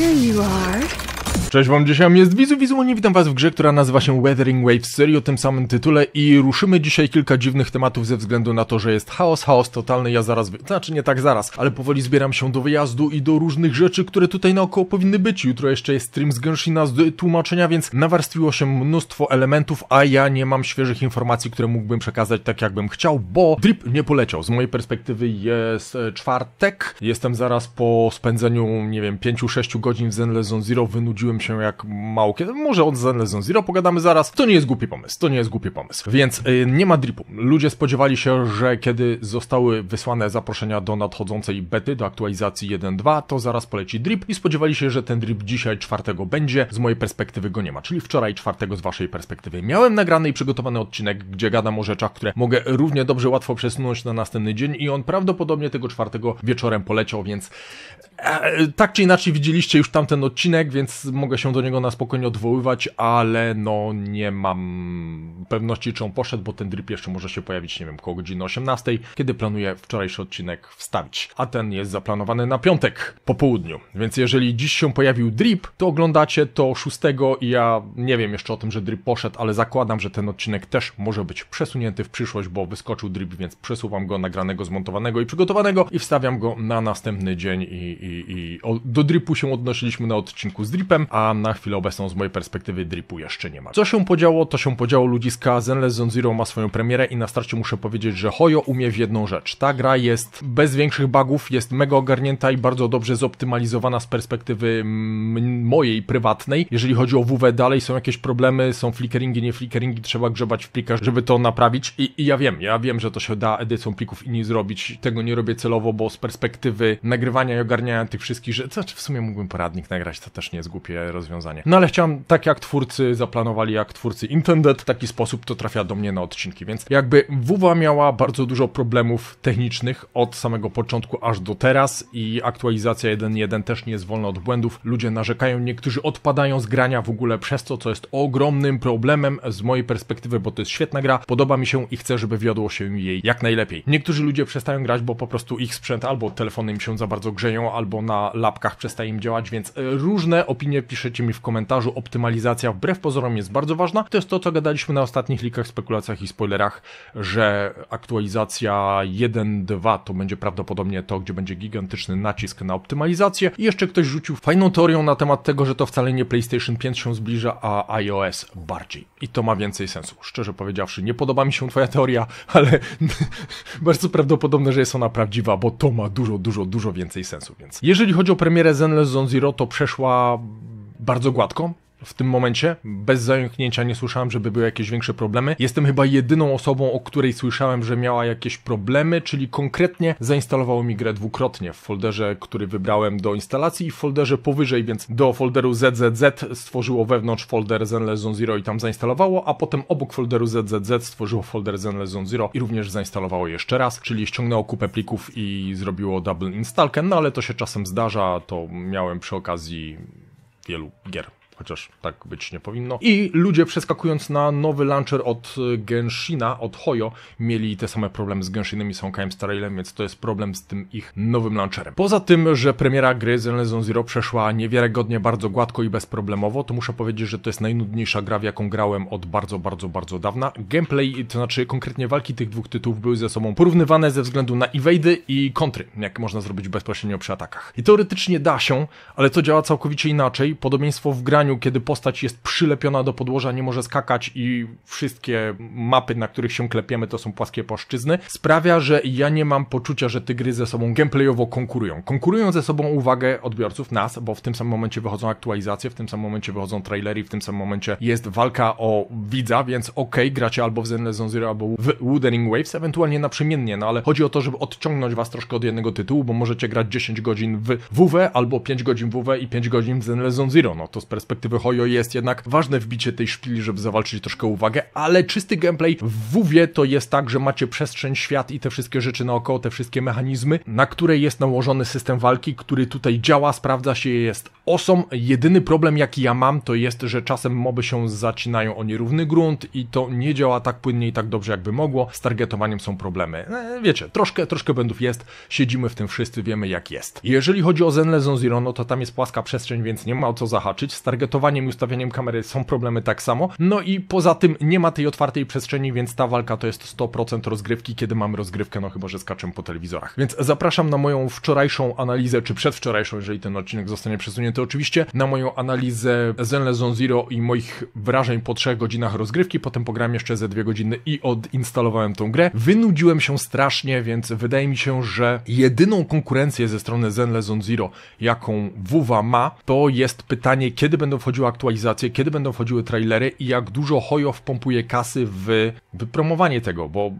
Here you are. Cześć wam, dzisiaj jest Wizu Wizualnie, witam was w grze, która nazywa się Weathering Wave Serio, o tym samym tytule i ruszymy dzisiaj kilka dziwnych tematów ze względu na to, że jest chaos, chaos totalny, ja zaraz, wy... znaczy nie tak zaraz, ale powoli zbieram się do wyjazdu i do różnych rzeczy, które tutaj naokoło powinny być. Jutro jeszcze jest stream z Genshina z tłumaczenia, więc nawarstwiło się mnóstwo elementów, a ja nie mam świeżych informacji, które mógłbym przekazać tak jakbym chciał, bo trip nie poleciał. Z mojej perspektywy jest e, czwartek, jestem zaraz po spędzeniu, nie wiem, 5-6 godzin w Zenlezon Zero, wynudziłem się jak mało Może od Zenlezon Zero pogadamy zaraz. To nie jest głupi pomysł, to nie jest głupi pomysł. Więc y, nie ma dripu. Ludzie spodziewali się, że kiedy zostały wysłane zaproszenia do nadchodzącej bety, do aktualizacji 1.2, to zaraz poleci drip i spodziewali się, że ten drip dzisiaj czwartego będzie. Z mojej perspektywy go nie ma, czyli wczoraj czwartego z waszej perspektywy. Miałem nagrany i przygotowany odcinek, gdzie gadam o rzeczach, które mogę równie dobrze łatwo przesunąć na następny dzień i on prawdopodobnie tego czwartego wieczorem poleciał, więc e, tak czy inaczej widzieliście już tamten odcinek, więc mogę mogę się do niego na spokojnie odwoływać, ale no nie mam pewności, czy on poszedł, bo ten drip jeszcze może się pojawić, nie wiem, koło godziny 18, kiedy planuję wczorajszy odcinek wstawić. A ten jest zaplanowany na piątek po południu. Więc jeżeli dziś się pojawił drip, to oglądacie to 6 i ja nie wiem jeszcze o tym, że drip poszedł, ale zakładam, że ten odcinek też może być przesunięty w przyszłość, bo wyskoczył drip, więc przesuwam go nagranego, zmontowanego i przygotowanego i wstawiam go na następny dzień i, i, i do dripu się odnosiliśmy na odcinku z dripem, a a na chwilę obecną z mojej perspektywy dripu jeszcze nie ma. Co się podziało? To się podziało ludziska. Zenless Zone Zero ma swoją premierę i na starcie muszę powiedzieć, że Hoyo umie w jedną rzecz. Ta gra jest bez większych bugów, jest mega ogarnięta i bardzo dobrze zoptymalizowana z perspektywy mm, mojej prywatnej. Jeżeli chodzi o WW dalej są jakieś problemy, są flickeringi, nie flickeringi, trzeba grzebać w plikach, żeby to naprawić I, i ja wiem, ja wiem, że to się da edycją plików i nie zrobić. Tego nie robię celowo, bo z perspektywy nagrywania i ogarniania tych wszystkich rzeczy, znaczy w sumie mógłbym poradnik nagrać, to też nie jest głupie rozwiązanie. No ale chciałem, tak jak twórcy zaplanowali, jak twórcy Intended, w taki sposób to trafia do mnie na odcinki, więc jakby WUWA miała bardzo dużo problemów technicznych od samego początku aż do teraz i aktualizacja 1.1 też nie jest wolna od błędów. Ludzie narzekają, niektórzy odpadają z grania w ogóle przez to, co jest ogromnym problemem z mojej perspektywy, bo to jest świetna gra, podoba mi się i chcę, żeby wiodło się jej jak najlepiej. Niektórzy ludzie przestają grać, bo po prostu ich sprzęt albo telefony im się za bardzo grzeją, albo na lapkach przestaje im działać, więc różne opinie piszą piszecie mi w komentarzu, optymalizacja wbrew pozorom jest bardzo ważna. To jest to, co gadaliśmy na ostatnich likach, spekulacjach i spoilerach, że aktualizacja 1.2 to będzie prawdopodobnie to, gdzie będzie gigantyczny nacisk na optymalizację. I jeszcze ktoś rzucił fajną teorią na temat tego, że to wcale nie PlayStation 5 się zbliża, a iOS bardziej. I to ma więcej sensu. Szczerze powiedziawszy, nie podoba mi się twoja teoria, ale bardzo prawdopodobne, że jest ona prawdziwa, bo to ma dużo, dużo, dużo więcej sensu. Więc jeżeli chodzi o premierę Zenless Zone Zero, to przeszła bardzo gładko. W tym momencie, bez zająknięcia, nie słyszałem, żeby były jakieś większe problemy. Jestem chyba jedyną osobą, o której słyszałem, że miała jakieś problemy, czyli konkretnie zainstalowało mi grę dwukrotnie w folderze, który wybrałem do instalacji i w folderze powyżej, więc do folderu ZZZ stworzyło wewnątrz folder Zenless Zero i tam zainstalowało, a potem obok folderu ZZZ stworzyło folder Zenless Zero i również zainstalowało jeszcze raz, czyli ściągnęło kupę plików i zrobiło double installkę, no ale to się czasem zdarza, to miałem przy okazji Ya lo vieron. chociaż tak być nie powinno. I ludzie przeskakując na nowy launcher od e, Genshina, od Hoyo, mieli te same problemy z Genshinem i Sonkaim Starailem, więc to jest problem z tym ich nowym launcherem. Poza tym, że premiera gry Zenless Horizon Zero przeszła niewiarygodnie bardzo gładko i bezproblemowo, to muszę powiedzieć, że to jest najnudniejsza gra, w jaką grałem od bardzo, bardzo, bardzo dawna. Gameplay, to znaczy konkretnie walki tych dwóch tytułów były ze sobą porównywane ze względu na evady i kontry, jak można zrobić bezpośrednio przy atakach. I teoretycznie da się, ale to działa całkowicie inaczej. Podobieństwo w graniu kiedy postać jest przylepiona do podłoża, nie może skakać i wszystkie mapy, na których się klepiemy, to są płaskie płaszczyzny, sprawia, że ja nie mam poczucia, że te gry ze sobą gameplayowo konkurują. Konkurują ze sobą uwagę odbiorców, nas, bo w tym samym momencie wychodzą aktualizacje, w tym samym momencie wychodzą trailery, w tym samym momencie jest walka o widza, więc okej, okay, gracie albo w Zenless Zero, albo w Wuthering Waves, ewentualnie naprzemiennie, no ale chodzi o to, żeby odciągnąć was troszkę od jednego tytułu, bo możecie grać 10 godzin w WW, e albo 5 godzin w WW e i 5 godzin w Zenless Zero, no to z perspektywy perspektywy Hojo jest jednak ważne wbicie tej szpili, żeby zawalczyć troszkę uwagę, ale czysty gameplay w WW to jest tak, że macie przestrzeń, świat i te wszystkie rzeczy naokoło, te wszystkie mechanizmy, na które jest nałożony system walki, który tutaj działa, sprawdza się, jest osom. Jedyny problem jaki ja mam to jest, że czasem moby się zacinają o nierówny grunt i to nie działa tak płynnie i tak dobrze jakby mogło. Z targetowaniem są problemy. E, wiecie, troszkę, troszkę błędów jest, siedzimy w tym wszyscy, wiemy jak jest. Jeżeli chodzi o Zen Zone Zero, no to tam jest płaska przestrzeń, więc nie ma o co zahaczyć. Z targetowaniem i ustawieniem kamery są problemy tak samo. No i poza tym nie ma tej otwartej przestrzeni, więc ta walka to jest 100% rozgrywki, kiedy mamy rozgrywkę, no chyba, że skaczemy po telewizorach. Więc zapraszam na moją wczorajszą analizę, czy przedwczorajszą, jeżeli ten odcinek zostanie przesunięty to oczywiście na moją analizę Zenle Zone Zero i moich wrażeń po trzech godzinach rozgrywki, potem pograłem jeszcze ze dwie godziny i odinstalowałem tą grę. Wynudziłem się strasznie, więc wydaje mi się, że jedyną konkurencję ze strony Zenle Zone Zero, jaką WUWA ma, to jest pytanie, kiedy będą wchodziły aktualizacje, kiedy będą wchodziły trailery i jak dużo Hojo wpompuje kasy w wypromowanie tego, bo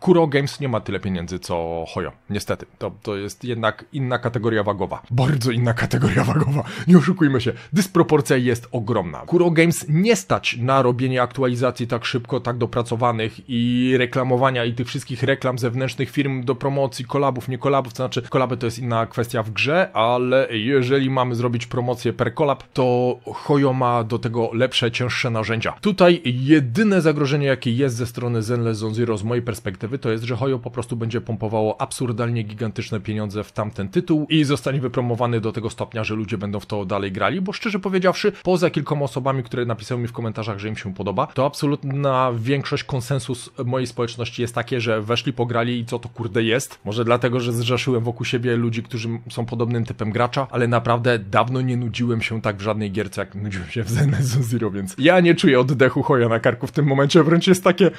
Kuro Games nie ma tyle pieniędzy co Hoyo. Niestety. To, to jest jednak inna kategoria wagowa. Bardzo inna kategoria wagowa. Nie oszukujmy się. Dysproporcja jest ogromna. Kuro Games nie stać na robienie aktualizacji tak szybko, tak dopracowanych i reklamowania i tych wszystkich reklam zewnętrznych firm do promocji, kolabów, nie kolabów. To znaczy, kolaby to jest inna kwestia w grze, ale jeżeli mamy zrobić promocję per kolab, to Hoyo ma do tego lepsze, cięższe narzędzia. Tutaj jedyne zagrożenie, jakie jest ze strony Zenless Zone Zero z mojej perspektywy, perspektywy to jest, że Hoyo po prostu będzie pompowało absurdalnie gigantyczne pieniądze w tamten tytuł i zostanie wypromowany do tego stopnia, że ludzie będą w to dalej grali, bo szczerze powiedziawszy, poza kilkoma osobami, które napisały mi w komentarzach, że im się podoba, to absolutna większość konsensus mojej społeczności jest takie, że weszli, pograli i co to kurde jest. Może dlatego, że zrzeszyłem wokół siebie ludzi, którzy są podobnym typem gracza, ale naprawdę dawno nie nudziłem się tak w żadnej gierce, jak nudziłem się w Zenzu Zero, więc ja nie czuję oddechu Hoja na karku w tym momencie, wręcz jest takie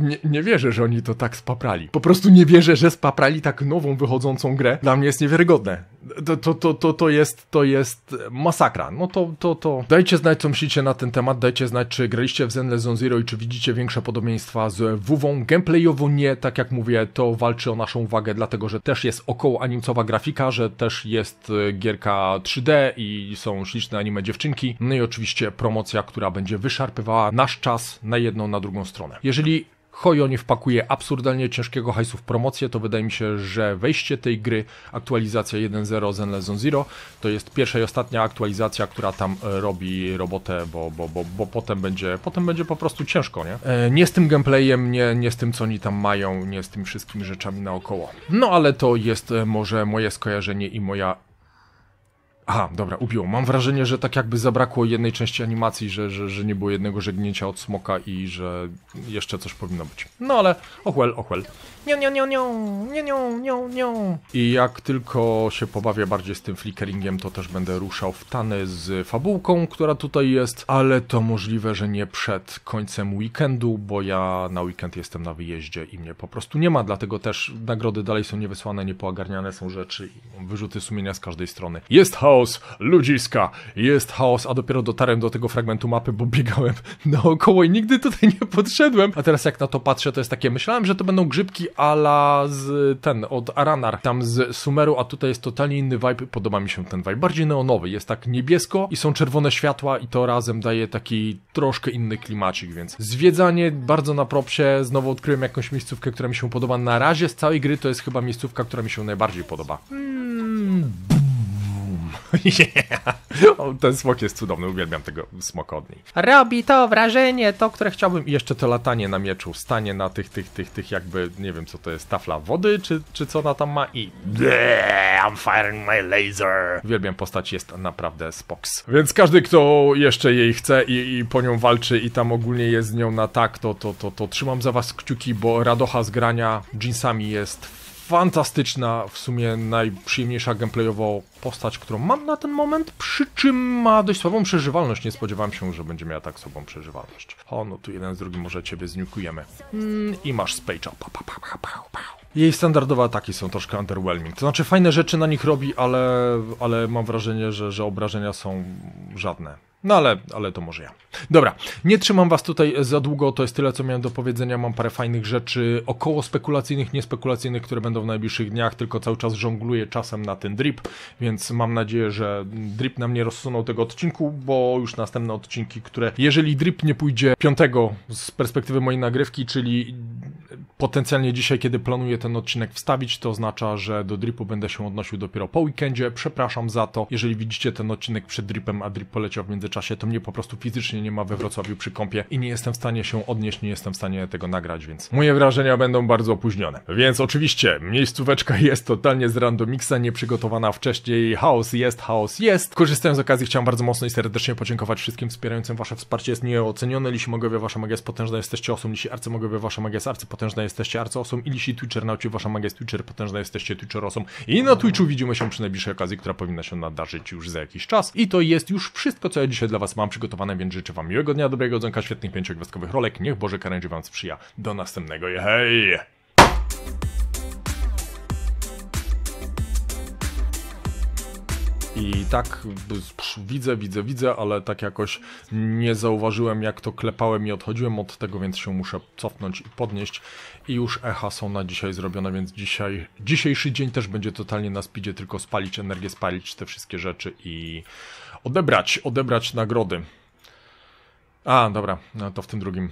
nie, nie wierzę, że oni to tak spaprali. Po prostu nie wierzę, że spaprali tak nową wychodzącą grę. Dla mnie jest niewiarygodne. To, to, to, to, to, jest, to jest masakra. No to, to, to. Dajcie znać, co myślicie na ten temat. Dajcie znać, czy graliście w Zenless Zone Zero i czy widzicie większe podobieństwa z WW. Gameplayowo nie, tak jak mówię, to walczy o naszą uwagę, dlatego że też jest około animcowa grafika, że też jest y, gierka 3D i są śliczne anime dziewczynki. No i oczywiście promocja, która będzie wyszarpywała nasz czas na jedną, na drugą stronę. Jeżeli Hojo nie wpakuje absurdalnie ciężkiego hajsu w promocję, to wydaje mi się, że wejście tej gry, aktualizacja 1.0 Zen Lesson Zero, to jest pierwsza i ostatnia aktualizacja, która tam e, robi robotę, bo, bo, bo, bo potem, będzie, potem będzie po prostu ciężko, nie? E, nie z tym gameplayem, nie, nie z tym, co oni tam mają, nie z tym wszystkimi rzeczami naokoło. No ale to jest e, może moje skojarzenie i moja Aha, dobra, ubiło. Mam wrażenie, że tak jakby zabrakło jednej części animacji, że, że, że nie było jednego żegnięcia od smoka i że jeszcze coś powinno być. No ale ochłel, ochłel. Nią, nią, nią, nią, nią, nią, I jak tylko się pobawię bardziej z tym flickeringiem, to też będę ruszał w tany z fabułką, która tutaj jest, ale to możliwe, że nie przed końcem weekendu, bo ja na weekend jestem na wyjeździe i mnie po prostu nie ma, dlatego też nagrody dalej są niewysłane, niepoagarniane są rzeczy, wyrzuty sumienia z każdej strony. Jest chaos! chaos, ludziska, jest chaos, a dopiero dotarłem do tego fragmentu mapy, bo biegałem naokoło i nigdy tutaj nie podszedłem. A teraz jak na to patrzę, to jest takie, myślałem, że to będą grzybki ala z ten, od Aranar, tam z Sumeru, a tutaj jest totalnie inny vibe, podoba mi się ten vibe, bardziej neonowy, jest tak niebiesko i są czerwone światła i to razem daje taki troszkę inny klimacik, więc zwiedzanie bardzo na propsie, znowu odkryłem jakąś miejscówkę, która mi się podoba, na razie z całej gry to jest chyba miejscówka, która mi się najbardziej podoba. Mm, Yeah. O, ten smok jest cudowny, uwielbiam tego smokodni. Robi to wrażenie, to które chciałbym. I jeszcze to latanie na mieczu, stanie na tych, tych, tych, tych jakby, nie wiem co to jest, tafla wody, czy, czy co ona tam ma i... I'm firing my laser. Uwielbiam postać, jest naprawdę spoks. Więc każdy, kto jeszcze jej chce i, i po nią walczy i tam ogólnie jest z nią na tak, to, to, to, to trzymam za was kciuki, bo radocha z grania jeansami jest fantastyczna, w sumie najprzyjemniejsza gameplayowo postać, którą mam na ten moment, przy czym ma dość słabą przeżywalność. Nie spodziewałem się, że będzie miała tak słabą przeżywalność. O, no tu jeden z drugim może ciebie zniukujemy. Mm, I masz Spage'a. Jej standardowe ataki są troszkę underwhelming. To znaczy fajne rzeczy na nich robi, ale, ale mam wrażenie, że, że obrażenia są żadne. No ale, ale to może ja. Dobra, nie trzymam was tutaj za długo, to jest tyle, co miałem do powiedzenia. Mam parę fajnych rzeczy około spekulacyjnych, niespekulacyjnych, które będą w najbliższych dniach, tylko cały czas żongluję czasem na ten drip, więc mam nadzieję, że drip nam nie rozsunął tego odcinku, bo już następne odcinki, które, jeżeli drip nie pójdzie piątego z perspektywy mojej nagrywki, czyli potencjalnie dzisiaj, kiedy planuję ten odcinek wstawić, to oznacza, że do dripu będę się odnosił dopiero po weekendzie. Przepraszam za to. Jeżeli widzicie ten odcinek przed dripem, a drip poleciał w międzyczasie, to mnie po prostu fizycznie nie ma we Wrocławiu przy kąpie i nie jestem w stanie się odnieść, nie jestem w stanie tego nagrać, więc moje wrażenia będą bardzo opóźnione. Więc oczywiście, miejscóweczka jest totalnie z randomiksa, nieprzygotowana wcześniej. Chaos jest, chaos jest. Korzystając z okazji, chciałem bardzo mocno i serdecznie podziękować wszystkim wspierającym wasze wsparcie. Jest nieocenione. Lisi Mogowie, wasza magia jest potężna. Jesteście osób, lisi Mogowie, wasza magia jest arcypotężna jesteście arcoosą i lisi Twitchernauci, wasza magia jest Twitcher, potężna jesteście Twitcherosą i na Twitchu widzimy się przy najbliższej okazji, która powinna się nadarzyć już za jakiś czas. I to jest już wszystko, co ja dzisiaj dla was mam przygotowane, więc życzę wam miłego dnia, dobrego odzonka, świetnych pięciogwiazdkowych rolek, niech Boże Karędzi wam sprzyja. Do następnego, hej! i tak widzę, widzę, widzę, ale tak jakoś nie zauważyłem jak to klepałem i odchodziłem od tego, więc się muszę cofnąć i podnieść i już echa są na dzisiaj zrobione, więc dzisiaj, dzisiejszy dzień też będzie totalnie na speedzie, tylko spalić energię, spalić te wszystkie rzeczy i odebrać, odebrać nagrody. A, dobra, no to w tym drugim.